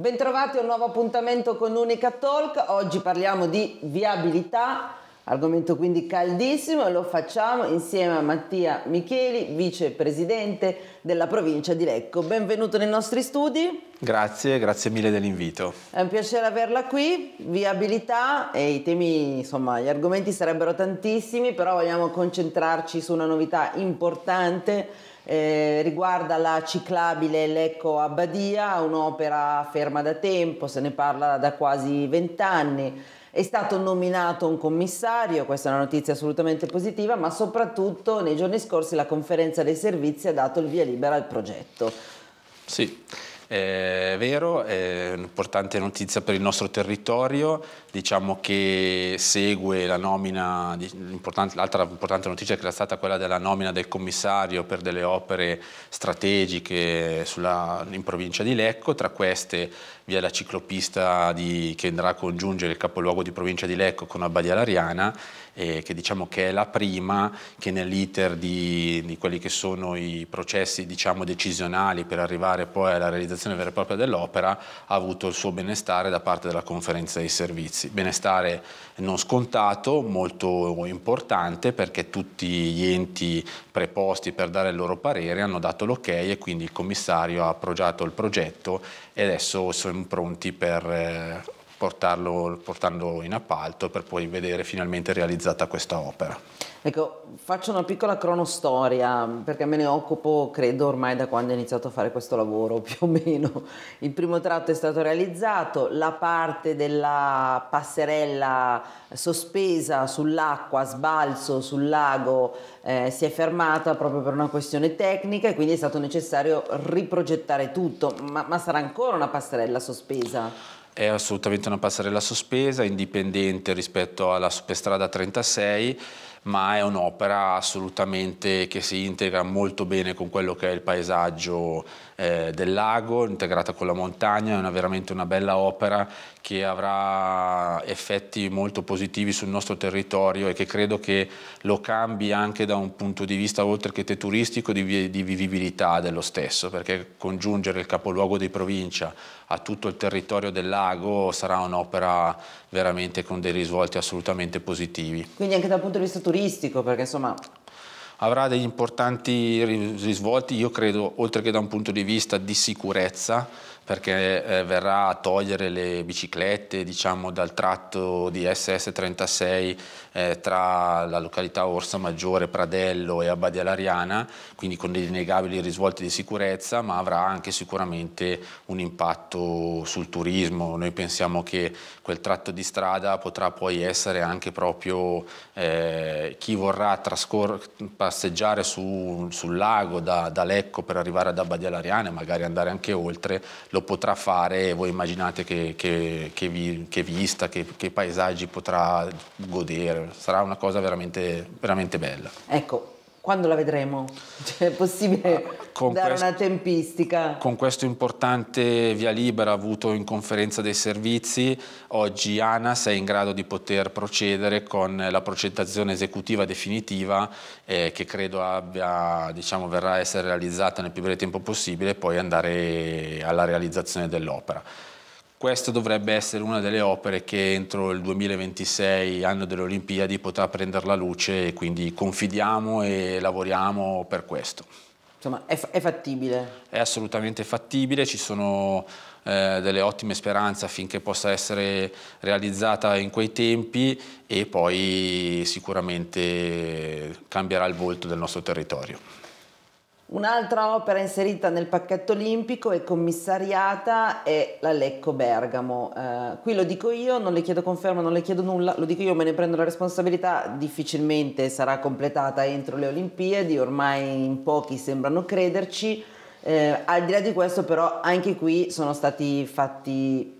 Bentrovati a un nuovo appuntamento con Unica Talk. Oggi parliamo di viabilità, argomento quindi caldissimo e lo facciamo insieme a Mattia Micheli, vicepresidente della provincia di Lecco. Benvenuto nei nostri studi. Grazie, grazie mille dell'invito. È un piacere averla qui. Viabilità e i temi, insomma, gli argomenti sarebbero tantissimi, però vogliamo concentrarci su una novità importante eh, riguarda la ciclabile Lecco Abbadia, un'opera ferma da tempo, se ne parla da quasi vent'anni. È stato nominato un commissario, questa è una notizia assolutamente positiva, ma soprattutto nei giorni scorsi la conferenza dei servizi ha dato il via libera al progetto. Sì, è vero, è un'importante notizia per il nostro territorio, diciamo che segue la nomina, l'altra importante notizia che era stata quella della nomina del commissario per delle opere strategiche sulla, in provincia di Lecco, tra queste vi è la ciclopista di, che andrà a congiungere il capoluogo di provincia di Lecco con Abbadia Lariana, eh, che diciamo che è la prima che nell'iter di, di, quelli che sono i processi diciamo, decisionali per arrivare poi alla realizzazione vera e propria dell'opera ha avuto il suo benestare da parte della conferenza dei servizi benestare non scontato, molto importante perché tutti gli enti preposti per dare il loro parere hanno dato l'ok e quindi il commissario ha appoggiato il progetto e adesso siamo pronti per eh, portarlo, portarlo in appalto per poi vedere finalmente realizzata questa opera. Ecco, faccio una piccola cronostoria perché me ne occupo credo ormai da quando ho iniziato a fare questo lavoro più o meno. Il primo tratto è stato realizzato, la parte della passerella sospesa sull'acqua, sbalzo sul lago eh, si è fermata proprio per una questione tecnica e quindi è stato necessario riprogettare tutto, ma, ma sarà ancora una passerella sospesa? È assolutamente una passerella sospesa, indipendente rispetto alla superstrada 36 ma è un'opera assolutamente che si integra molto bene con quello che è il paesaggio eh, del lago, integrata con la montagna, è una, veramente una bella opera che avrà effetti molto positivi sul nostro territorio e che credo che lo cambi anche da un punto di vista oltre che turistico di, di vivibilità dello stesso, perché congiungere il capoluogo di provincia a tutto il territorio del lago sarà un'opera veramente con dei risvolti assolutamente positivi. Quindi anche dal punto di vista turistico, perché insomma avrà degli importanti risvolti, io credo, oltre che da un punto di vista di sicurezza, perché eh, verrà a togliere le biciclette diciamo, dal tratto di SS36 eh, tra la località Orsa Maggiore, Pradello e Abbadia Lariana, quindi con dei innegabili risvolti di sicurezza, ma avrà anche sicuramente un impatto sul turismo. Noi pensiamo che quel tratto di strada potrà poi essere anche proprio eh, chi vorrà passeggiare su, sul lago da, da, Lecco per arrivare ad Abbadia Lariana e magari andare anche oltre, lo potrà fare e voi immaginate che, che, che, vi, che vista, che, paesaggi potrà godere, sarà una cosa veramente, veramente bella. Ecco, quando la vedremo? Cioè, è possibile ah, con dare questo, una tempistica? Con questo importante via libera avuto in conferenza dei servizi, oggi ANAS è in grado di poter procedere con la progettazione esecutiva definitiva eh, che credo abbia, diciamo, verrà a essere realizzata nel più breve tempo possibile e poi andare alla realizzazione dell'opera. Questa dovrebbe essere una delle opere che entro il 2026, anno delle Olimpiadi, potrà prendere la luce e quindi confidiamo e lavoriamo per questo. Insomma, è, è fattibile? È assolutamente fattibile, ci sono eh, delle ottime speranze affinché possa essere realizzata in quei tempi e poi sicuramente cambierà il volto del nostro territorio. Un'altra opera inserita nel pacchetto olimpico e commissariata è la Lecco Bergamo. Eh, qui lo dico io, non le chiedo conferma, non le chiedo nulla, lo dico io, me ne prendo la responsabilità, difficilmente sarà completata entro le Olimpiadi, ormai in pochi sembrano crederci. Eh, al di là di questo però anche qui sono stati fatti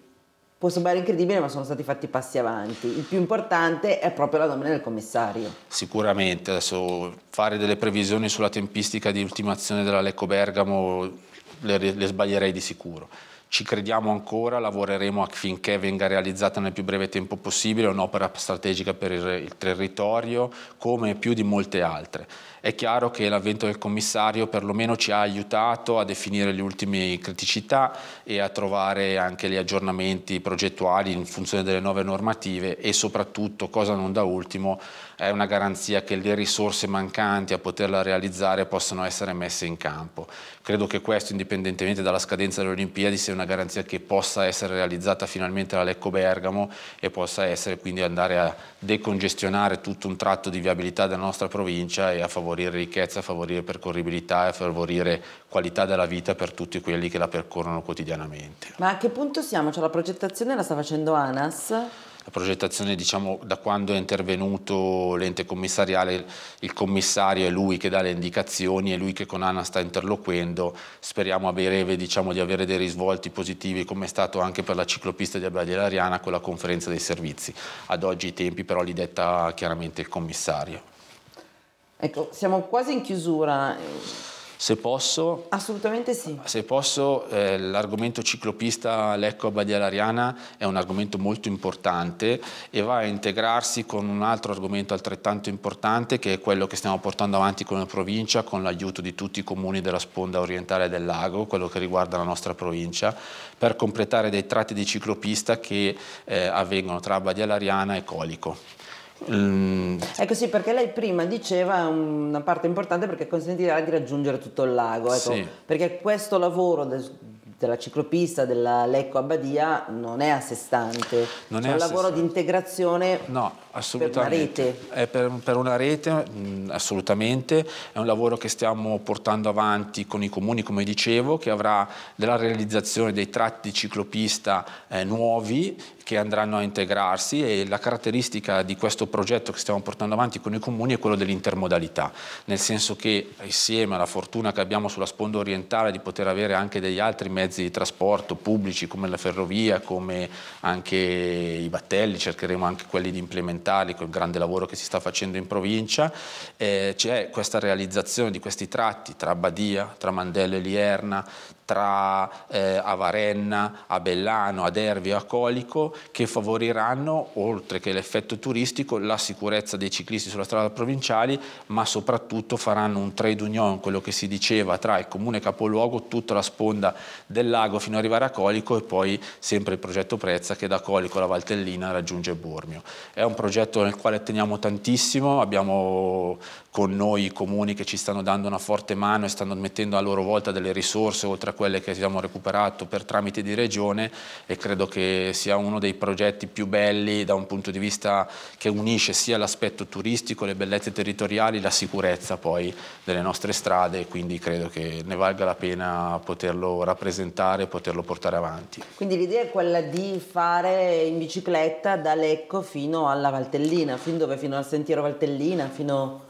può sembrare incredibile, ma sono stati fatti passi avanti. Il più importante è proprio la nomina del commissario. Sicuramente, adesso fare delle previsioni sulla tempistica di ultimazione della Lecco Bergamo le, le sbaglierei di sicuro ci crediamo ancora, lavoreremo affinché venga realizzata nel più breve tempo possibile un'opera strategica per il territorio come più di molte altre. È chiaro che l'avvento del commissario perlomeno ci ha aiutato a definire le ultime criticità e a trovare anche gli aggiornamenti progettuali in funzione delle nuove normative e soprattutto, cosa non da ultimo, è una garanzia che le risorse mancanti a poterla realizzare possano essere messe in campo. Credo che questo, indipendentemente dalla scadenza delle Olimpiadi, sia una garanzia che possa essere realizzata finalmente la Lecco Bergamo e possa essere quindi andare a decongestionare tutto un tratto di viabilità della nostra provincia e a favorire ricchezza, a favorire percorribilità e a favorire qualità della vita per tutti quelli che la percorrono quotidianamente. Ma a che punto siamo? Cioè la progettazione la sta facendo ANAS? la progettazione diciamo, da quando è intervenuto l'ente commissariale, il commissario è lui che dà le indicazioni, è lui che con Anna sta interloquendo, speriamo a breve diciamo, di avere dei risvolti positivi come è stato anche per la ciclopista di Abbiadella Ariana con la conferenza dei servizi, ad oggi i tempi però li detta chiaramente il commissario. Ecco, siamo quasi in chiusura. Se posso... Assolutamente sì. Se posso, eh, l'argomento ciclopista Lecco a Badia Lariana è un argomento molto importante e va a integrarsi con un altro argomento altrettanto importante che è quello che stiamo portando avanti come provincia con l'aiuto di tutti i comuni della sponda orientale del lago, quello che riguarda la nostra provincia, per completare dei tratti di ciclopista che eh, avvengono tra Badia Lariana e Colico ecco sì, perché lei prima diceva una parte importante perché consentirà di raggiungere tutto il lago, ecco, sì. perché questo lavoro de della ciclopista, della Lecco Abbadia non è a sé stante, non è, è un lavoro di integrazione no, per una rete. È per, per una rete, mh, mm, assolutamente, è un lavoro che stiamo portando avanti con i comuni, come dicevo, che avrà della realizzazione dei tratti di ciclopista eh, nuovi che andranno a integrarsi e la caratteristica di questo progetto che stiamo portando avanti con i comuni è quello dell'intermodalità, nel senso che insieme alla fortuna che abbiamo sulla sponda orientale di poter avere anche degli altri mezzi di trasporto pubblici come la ferrovia, come anche i battelli, cercheremo anche quelli di implementarli col grande lavoro che si sta facendo in provincia, eh, c'è questa realizzazione di questi tratti tra Badia, tra Mandello e Lierna, tra eh, a Varenna, a Bellano, a Dervio, a Colico, che favoriranno, oltre che l'effetto turistico, la sicurezza dei ciclisti sulla strada provinciale, ma soprattutto faranno un trade union, quello che si diceva, tra il comune capoluogo, tutta la sponda del lago fino ad arrivare a Colico e poi sempre il progetto Prezza che da Colico, la Valtellina, raggiunge Bormio. È un progetto nel quale teniamo tantissimo, abbiamo con noi i comuni che ci stanno dando una forte mano e stanno mettendo a loro volta delle risorse oltre a quelle che abbiamo recuperato per tramite di regione e credo che sia uno dei progetti più belli da un punto di vista che unisce sia l'aspetto turistico, le bellezze territoriali, la sicurezza poi delle nostre strade e quindi credo che ne valga la pena poterlo rappresentare e poterlo portare avanti. Quindi l'idea è quella di fare in bicicletta da Lecco fino alla Valtellina, fin dove? Fino al sentiero Valtellina, fino...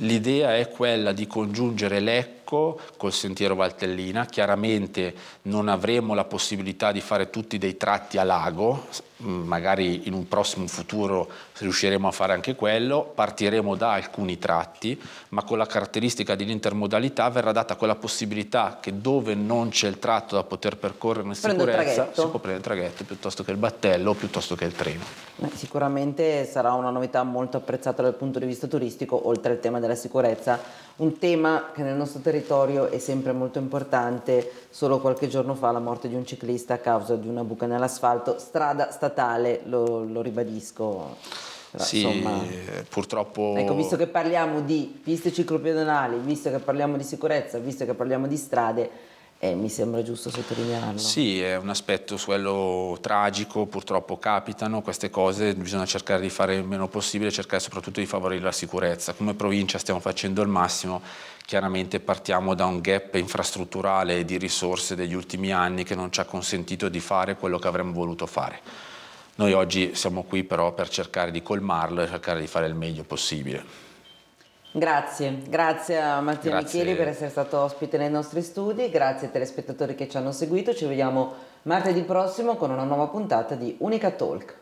L'idea è quella di congiungere l'eco secco col sentiero Valtellina, chiaramente non avremo la possibilità di fare tutti dei tratti a lago, mm, magari in un prossimo futuro riusciremo a fare anche quello, partiremo da alcuni tratti, ma con la caratteristica dell'intermodalità verrà data quella possibilità che dove non c'è il tratto da poter percorrere in sicurezza si può prendere il traghetto piuttosto che il battello, piuttosto che il treno. Beh, sicuramente sarà una novità molto apprezzata dal punto di vista turistico, oltre al tema della sicurezza, un tema che nel nostro territorio territorio è sempre molto importante. Solo qualche giorno fa la morte di un ciclista a causa di una buca nell'asfalto, strada statale, lo, lo ribadisco. Sì, Insomma, purtroppo... Ecco, visto che parliamo di piste ciclopedonali, visto che parliamo di sicurezza, visto che parliamo di strade, e mi sembra giusto sottolinearlo. Sì, è un aspetto quello tragico, purtroppo capitano queste cose, bisogna cercare di fare il meno possibile, cercare soprattutto di favorire la sicurezza. Come provincia stiamo facendo il massimo, chiaramente partiamo da un gap infrastrutturale e di risorse degli ultimi anni che non ci ha consentito di fare quello che avremmo voluto fare. Noi oggi siamo qui però per cercare di colmarlo e cercare di fare il meglio possibile. Grazie, grazie a Mattia grazie. Micheli per essere stato ospite nei nostri studi, grazie ai telespettatori che ci hanno seguito, ci vediamo martedì prossimo con una nuova puntata di Unica Talk.